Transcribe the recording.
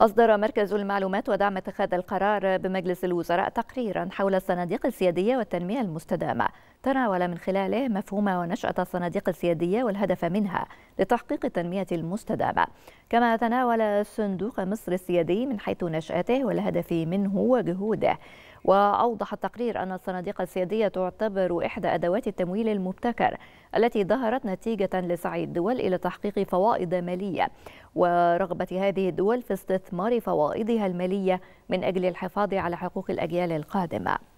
أصدر مركز المعلومات ودعم اتخاذ القرار بمجلس الوزراء تقريرا حول الصناديق السيادية والتنمية المستدامة تناول من خلاله مفهوم ونشأة الصناديق السيادية والهدف منها لتحقيق التنمية المستدامة كما تناول صندوق مصر السيادي من حيث نشأته والهدف منه وجهوده وأوضح التقرير أن الصناديق السيادية تعتبر إحدى أدوات التمويل المبتكر التي ظهرت نتيجة لسعي الدول إلى تحقيق فوائد مالية ورغبة هذه الدول في استثمار فوائدها المالية من أجل الحفاظ على حقوق الأجيال القادمة